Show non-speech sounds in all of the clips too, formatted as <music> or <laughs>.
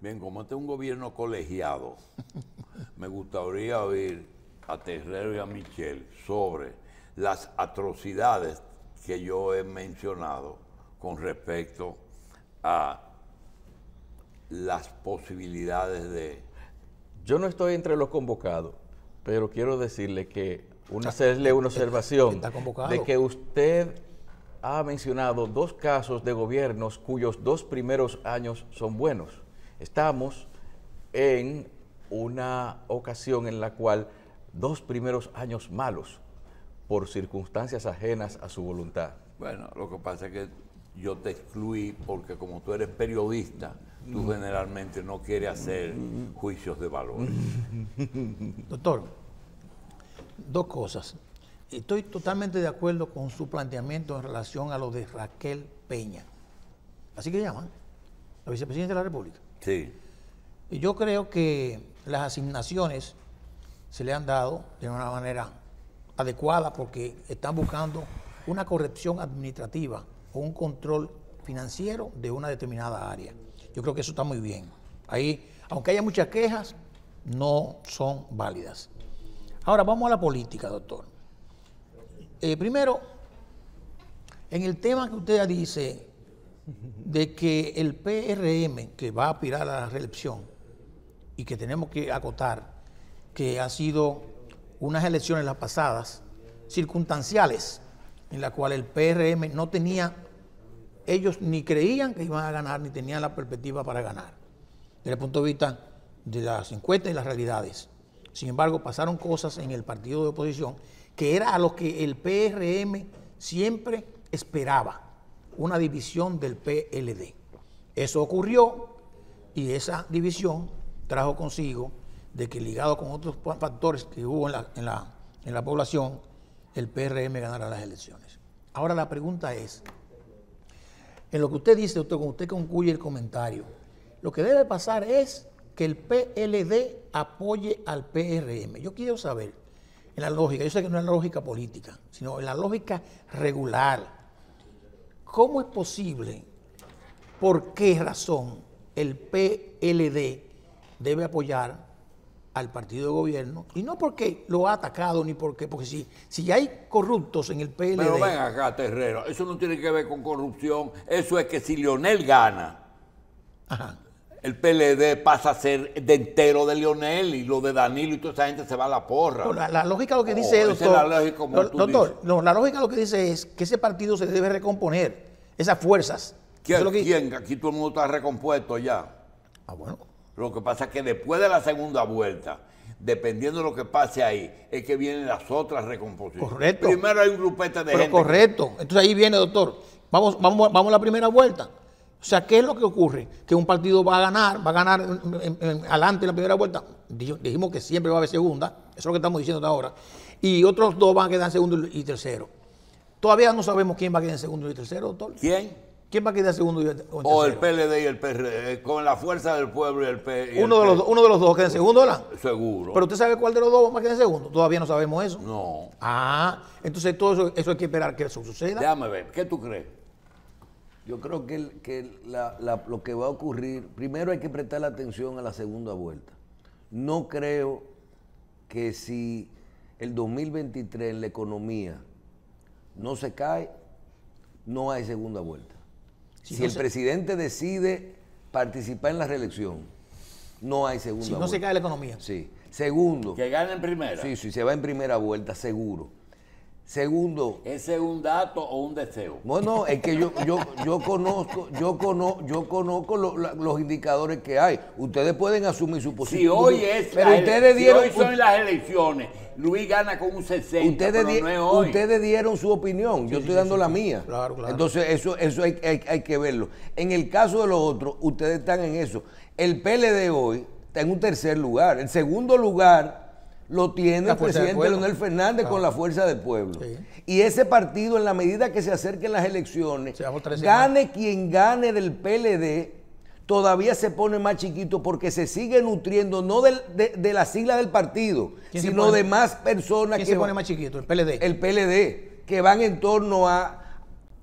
Bien, como este es un gobierno colegiado, <laughs> me gustaría oír a Terrero y a Michelle sobre las atrocidades que yo he mencionado con respecto a las posibilidades de... Yo no estoy entre los convocados, pero quiero decirle que hacerle una observación de que usted ha mencionado dos casos de gobiernos cuyos dos primeros años son buenos. Estamos en una ocasión en la cual dos primeros años malos por circunstancias ajenas a su voluntad. Bueno, lo que pasa es que yo te excluí porque como tú eres periodista, tú mm. generalmente no quieres hacer mm. juicios de valor. <laughs> Doctor, dos cosas. Estoy totalmente de acuerdo con su planteamiento en relación a lo de Raquel Peña. Así que llaman la vicepresidenta de la República. Sí. Y yo creo que las asignaciones se le han dado de una manera adecuada porque están buscando una corrección administrativa o un control financiero de una determinada área. Yo creo que eso está muy bien. Ahí, aunque haya muchas quejas, no son válidas. Ahora vamos a la política, doctor. Eh, primero, en el tema que usted dice, de que el PRM que va a aspirar a la reelección y que tenemos que acotar que ha sido unas elecciones las pasadas circunstanciales en la cual el PRM no tenía ellos ni creían que iban a ganar ni tenían la perspectiva para ganar desde el punto de vista de las encuestas y las realidades. Sin embargo, pasaron cosas en el partido de oposición que era a lo que el PRM siempre esperaba una división del PLD. Eso ocurrió y esa división trajo consigo de que ligado con otros factores que hubo en la, población, el PRM ganara las elecciones. Ahora la pregunta es, en lo que usted dice, usted, usted concluye el comentario, lo que debe pasar es que el PLD apoye al PRM. Yo quiero saber, en la lógica, yo sé que no es la lógica política, sino en la lógica regular, ¿Cómo es posible? ¿Por qué razón el PLD debe apoyar al partido de gobierno? Y no porque lo ha atacado ni porque, porque si, si hay corruptos en el PLD. Pero ven acá, Terrero, eso no tiene que ver con corrupción, eso es que si Lionel gana. el PLD pasa a ser de entero de Lionel y lo de Danilo y toda esa gente se va a la porra. la, lógica lo que dice la lógica lo que dice es que ese partido se debe recomponer esas fuerzas. ¿Quién, Aquí todo el mundo está recompuesto ya. Ah, bueno. Lo que pasa es que después de la segunda vuelta, dependiendo de lo que pase ahí, es que vienen las otras recomposiciones. Correcto. Primero hay un grupete de Pero Correcto. Entonces ahí viene, doctor. Vamos, vamos, vamos a la primera vuelta. O sea, ¿qué es lo que ocurre? Que un partido va a ganar, va a ganar adelante en la primera vuelta. Dijimos que siempre va a haber segunda, eso es lo que estamos diciendo ahora. Y otros dos van a quedar segundo y tercero. Todavía no sabemos quién va a quedar en segundo y tercero, doctor. ¿Quién? ¿Quién va a quedar en segundo y tercero? O el PLD y el PRD, con la fuerza del pueblo y el PRD. Uno, de los, uno de los dos en segundo, ¿verdad? Seguro. Pero usted sabe cuál de los dos va a quedar en segundo. Todavía no sabemos eso. No. Ah, entonces todo eso, hay que esperar que eso suceda. Déjame ver, ¿qué tú crees? Yo creo que, lo que va a ocurrir, primero hay que prestar atención a la segunda vuelta. No creo que si el 2023 en la economía no se cae, no hay segunda vuelta. Si, el presidente decide participar en la reelección, no hay segunda vuelta. Si no se cae la economía. Sí. Segundo. Que gane en primera. Sí, sí, se va en primera vuelta, seguro. Segundo. ¿Ese es un dato o un deseo? Bueno, es que yo, yo, yo conozco, yo conozco, yo conozco los indicadores que hay. Ustedes pueden asumir su posición. Si hoy pero ustedes son las elecciones, Luis gana con un 60, ustedes pero Ustedes dieron su opinión, yo estoy dando la mía. Entonces, eso, eso hay, hay que verlo. En el caso de los otros, ustedes están en eso. El PLD hoy está en un tercer lugar. El segundo lugar lo tiene el presidente Leonel Fernández con la fuerza del pueblo. Y ese partido, en la medida que se acerquen las elecciones, gane quien gane del PLD, todavía se pone más chiquito porque se sigue nutriendo no de, la sigla del partido, sino de más personas. que se pone más chiquito? El PLD. El PLD, que van en torno a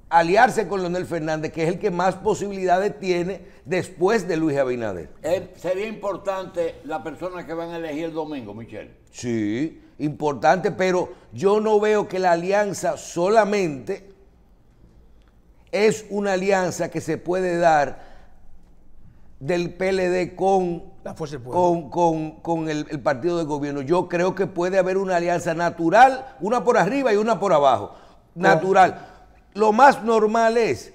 aliarse con Leonel Fernández, que es el que más posibilidades tiene después de Luis Abinader. Eh, sería importante la persona que van a elegir el domingo, Michelle. Sí, importante, pero yo no veo que la alianza solamente es una alianza que se puede dar del PLD con, con, el, partido de gobierno. Yo creo que puede haber una alianza natural, una por arriba y una por abajo. Natural. Lo más normal es,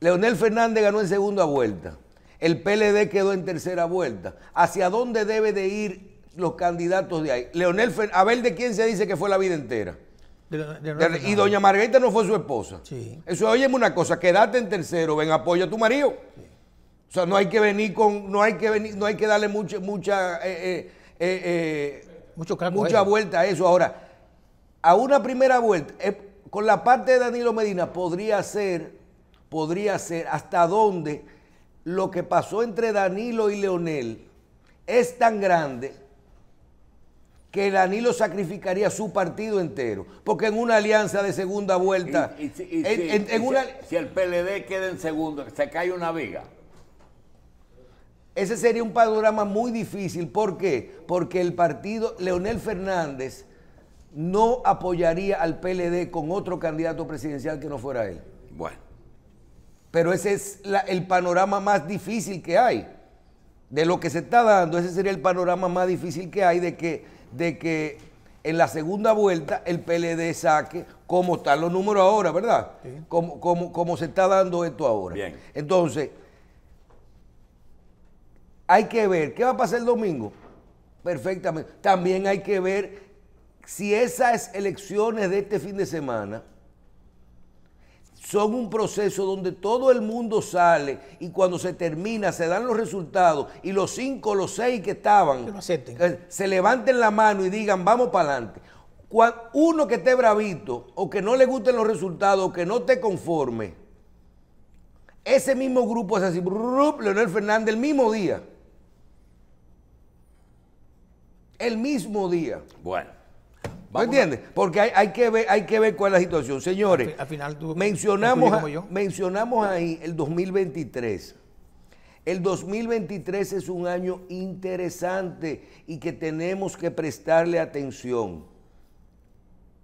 Leonel Fernández ganó en segunda vuelta, el PLD quedó en tercera vuelta. ¿Hacia dónde debe de ir los candidatos de ahí. Leonel a ver de quién se dice que fue la vida entera. y doña Margarita no fue su esposa. Sí. Eso, óyeme una cosa, quédate en tercero, ven, apoya a tu marido. O sea, no hay que venir con, no hay que venir, no hay que darle mucha, mucha, eh, eh, eh, eh Mucho mucha vuelta a eso. Ahora, a una primera vuelta, eh, con la parte de Danilo Medina podría ser, podría ser hasta dónde lo que pasó entre Danilo y Leonel es tan grande que Danilo sacrificaría su partido entero, porque en una alianza de segunda vuelta, si, el PLD queda en segundo, se cae una viga. Ese sería un panorama muy difícil, ¿por qué? Porque el partido Leonel Fernández no apoyaría al PLD con otro candidato presidencial que no fuera él. Bueno. Pero ese es el panorama más difícil que hay de lo que se está dando, ese sería el panorama más difícil que hay de que, de que en la segunda vuelta el PLD saque como están los números ahora, ¿verdad? Como, se está dando esto ahora. Entonces, hay que ver qué va a pasar el domingo. Perfectamente. También hay que ver si esas elecciones de este fin de semana son un proceso donde todo el mundo sale y cuando se termina se dan los resultados y los cinco, los seis que estaban eh, se levanten la mano y digan vamos para adelante. Uno que esté bravito o que no le gusten los resultados o que no te conforme, ese mismo grupo es así, Leonel Fernández, el mismo día. El mismo día. Bueno. ¿Me entiendes? Porque hay, que ver, hay que ver cuál es la situación. Señores, al, final tú, mencionamos, mencionamos ahí el 2023. El 2023 es un año interesante y que tenemos que prestarle atención.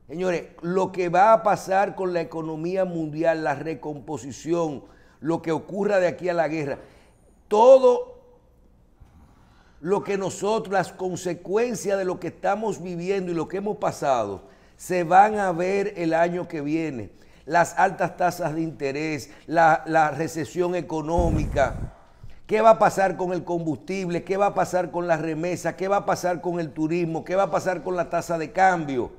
Señores, lo que va a pasar con la economía mundial, la recomposición, lo que ocurra de aquí a la guerra, todo lo que nosotros, las consecuencias de lo que estamos viviendo y lo que hemos pasado, se van a ver el año que viene. Las altas tasas de interés, la, recesión económica, ¿Qué va a pasar con el combustible? ¿Qué va a pasar con la remesa? ¿Qué va a pasar con el turismo? ¿Qué va a pasar con la tasa de cambio?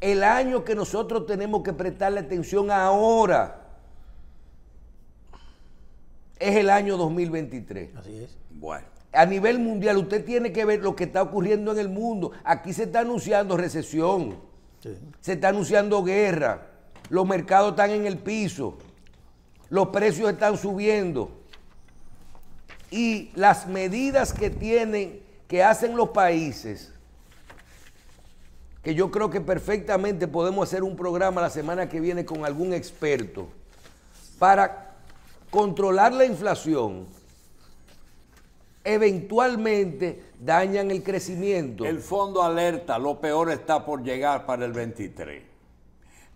El año que nosotros tenemos que prestarle atención ahora es el año 2023. Así es. Bueno. A nivel mundial, usted tiene que ver lo que está ocurriendo en el mundo. Aquí se está anunciando recesión, se está anunciando guerra, los mercados están en el piso, los precios están subiendo. Y las medidas que tienen, que hacen los países, que yo creo que perfectamente podemos hacer un programa la semana que viene con algún experto para controlar la inflación, eventualmente dañan el crecimiento. El fondo alerta, lo peor está por llegar para el 23.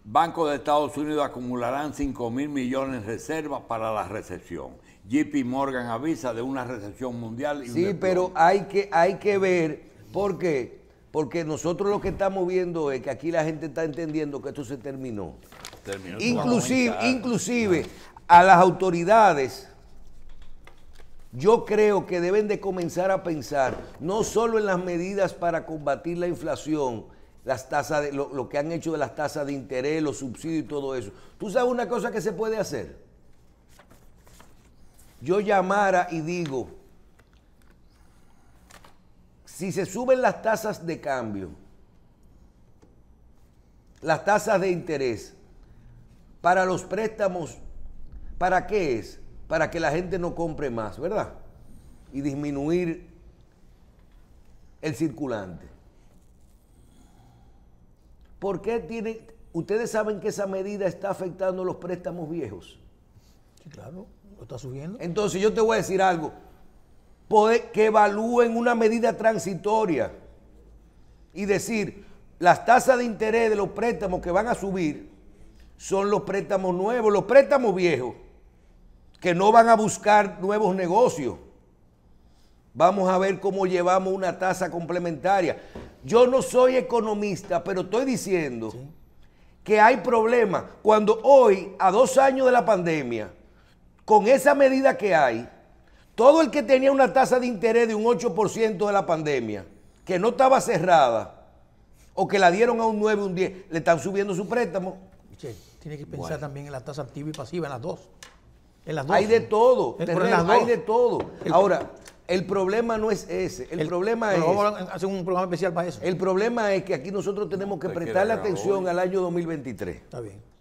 Banco de Estados Unidos acumularán 5 mil millones de reservas para la recesión. JP Morgan avisa de una recesión mundial. sí, pero hay que, hay que ver por qué. Porque nosotros lo que estamos viendo es que aquí la gente está entendiendo que esto se terminó. terminó inclusive, inclusive, a las autoridades, yo creo que deben de comenzar a pensar no solo en las medidas para combatir la inflación, las tasas de, lo, lo, que han hecho de las tasas de interés, los subsidios y todo eso. ¿Tú sabes una cosa que se puede hacer? Yo llamara y digo, si se suben las tasas de cambio, las tasas de interés para los préstamos ¿Para qué es? Para que la gente no compre más, ¿verdad? Y disminuir el circulante. ¿Por qué tiene, ustedes saben que esa medida está afectando los préstamos viejos? Sí, claro, lo está subiendo. Entonces yo te voy a decir algo, que evalúen una medida transitoria y decir, las tasas de interés de los préstamos que van a subir son los préstamos nuevos, los préstamos viejos que no van a buscar nuevos negocios. Vamos a ver cómo llevamos una tasa complementaria. Yo no soy economista, pero estoy diciendo que hay problemas. Cuando hoy, a dos años de la pandemia, con esa medida que hay, todo el que tenía una tasa de interés de un 8% de la pandemia, que no estaba cerrada, o que la dieron a un 9, un 10, le están subiendo su préstamo. tiene que pensar también en la tasa activa y pasiva, en las dos. En las Hay de todo. En, las Hay de todo. Ahora, el problema no es ese. El, problema es. Vamos a hacer un programa especial para eso. El problema es que aquí nosotros tenemos que prestarle atención al año 2023. Está bien.